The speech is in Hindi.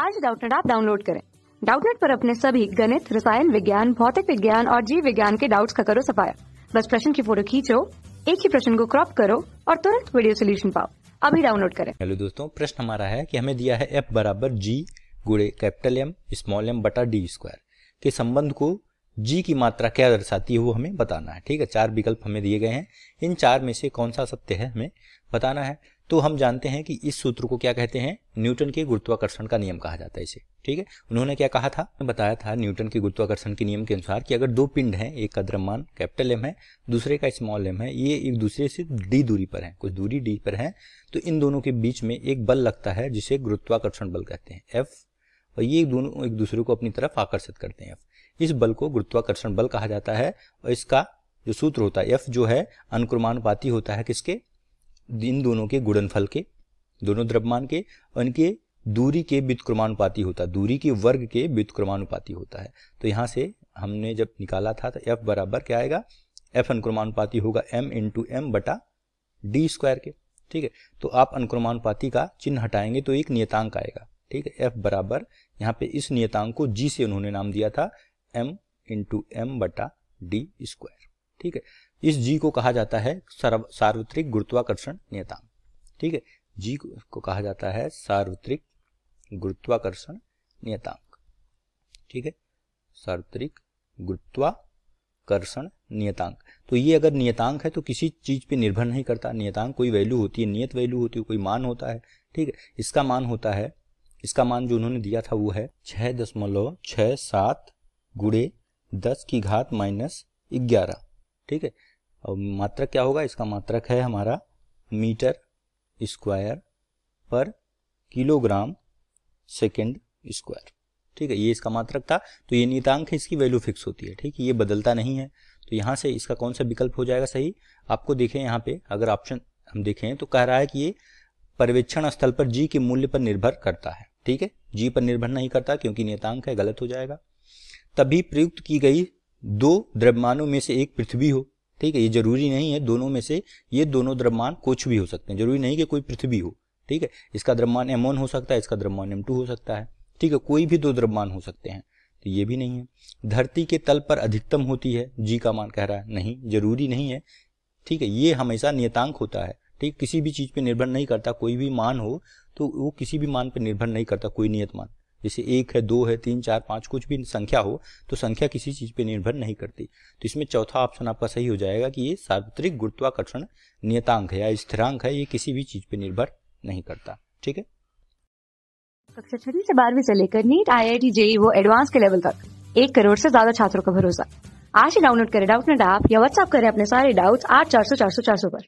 आज डाउटनेट आप डाउनलोड करें डाउटनेट पर अपने सभी गणित रसायन विज्ञान भौतिक विज्ञान और जीव विज्ञान के डाउट्स का करो सफाया बस प्रश्न की फोटो खींचो एक ही प्रश्न को क्रॉप करो और तुरंत वीडियो सोल्यूशन पाओ अभी डाउनलोड करें हेलो दोस्तों प्रश्न हमारा है कि हमें दिया है एफ बराबर जी गुड़े कैपिटल एम स्मॉल एम बटा डी स्क्वायर के संबंध को जी की मात्रा क्या दर्शाती है वो हमें बताना है ठीक है चार विकल्प हमें दिए गए हैं इन चार में से कौन सा सत्य है हमें बताना है तो हम जानते हैं कि इस सूत्र को क्या कहते हैं न्यूटन के गुरुत्वाकर्षण का नियम कहा जाता है इसे ठीक है उन्होंने क्या कहा था बताया था न्यूटन के गुरुत्वाकर्षण के नियम के अनुसार कि अगर दो पिंड हैं एक का द्रव्यमान कैपिटल एम है दूसरे का स्मॉल एम है ये एक दूसरे से डी दूरी पर है कुछ दूरी डी पर है तो इन दोनों के बीच में एक बल लगता है जिसे गुरुत्वाकर्षण बल कहते हैं एफ और ये दोनों एक दूसरे को अपनी तरफ आकर्षित करते हैं इस बल को गुरुत्वाकर्षण बल कहा जाता है और इसका जो सूत्र होता है एफ जो है अनुक्रमानुपाती होता है किसके इन दोनों के गुणनफल के दोनों द्रव्यमान के उनके दूरी के व्युतक्रमानुपाती होता है दूरी के वर्ग के व्युतक्रमानुपाती होता है तो यहाँ से हमने जब निकाला था तो एफ बराबर क्या आएगा एफ अनुक्रमानुपाती होगा एम इंटू एम बटा डी स्क्वायर के ठीक है तो आप अनुक्रमानुपाती का चिन्ह हटाएंगे तो एक नियतांक आएगा ठीक है एफ बराबर यहाँ पे इस नियतांक को जी से उन्होंने नाम दिया था एम इंटू एम बटा डी स्क्वायर ठीक है इस जी को कहा जाता है सार्वत्रिक गुरुत्वाकर्षण नियतांक ठीक है जी को कहा जाता है सार्वत्रिक गुरुत्वाकर्षण नियतांक ठीक है सार्वत्रिक गुरुत्वाकर्षण नियतांक तो ये अगर नियतांक है तो किसी चीज पे निर्भर नहीं करता नियतांक कोई वैल्यू होती है नियत वैल्यू होती है कोई मान होता है ठीक है इसका मान होता है इसका मान जो उन्होंने दिया था वो है छह दशमलव छह सात गुड़े दस की घात माइनस ग्यारह ठीक है मात्रक क्या होगा इसका मात्रक है हमारा मीटर स्क्वायर पर किलोग्राम सेकेंड स्क्वायर ठीक है ये इसका मात्रक था तो ये नीतांक है इसकी वैल्यू फिक्स होती है ठीक है ये बदलता नहीं है तो यहाँ से इसका कौन सा विकल्प हो जाएगा सही आपको देखें यहाँ पे अगर ऑप्शन हम देखें तो कह रहा है कि ये पर्यवेक्षण स्थल पर जी के मूल्य पर निर्भर करता है ठीक है जी पर निर्भर नहीं करता क्योंकि नियतांक है गलत हो जाएगा तभी प्रयुक्त की गई दो द्रव्यमानों में से एक पृथ्वी हो ठीक है ये जरूरी नहीं है दोनों में से ये दोनों द्रव्यमान कुछ भी हो सकते हैं जरूरी नहीं कि कोई पृथ्वी हो ठीक है इसका द्रव्यमान एम हो सकता है इसका द्रव्यमान एम हो सकता है ठीक है कोई भी दो द्रव्यमान हो सकते हैं तो ये भी नहीं है धरती के तल पर अधिकतम होती है जी का मान कह रहा है नहीं जरूरी नहीं है ठीक है ये हमेशा नियतांक होता है ठीक किसी भी चीज़ पे निर्भर नहीं करता कोई भी मान हो तो वो किसी भी मान पे निर्भर नहीं करता कोई नियत मान जैसे एक है दो है तीन चार पाँच कुछ भी संख्या हो तो संख्या किसी चीज़ पे निर्भर नहीं करती तो इसमें चौथा ऑप्शन आपका सही हो जाएगा कि ये सार्वत्रिक गुरुत्वाकर्षण नियतांक है या स्थिरांक है ये किसी भी चीज़ पे निर्भर नहीं करता ठीक है कक्षा छठी से बारहवीं से लेकर NEET I I T JEE वो एडवांस के लेवल तक एक करोड़ से ज्यादा छात्रों का भरोसा आज ही डाउनलोड करें डाउट नेट या व्हाट्सएप करें अपने सारे डाउट्स आठ चार सौ चार सौ चार सौ पर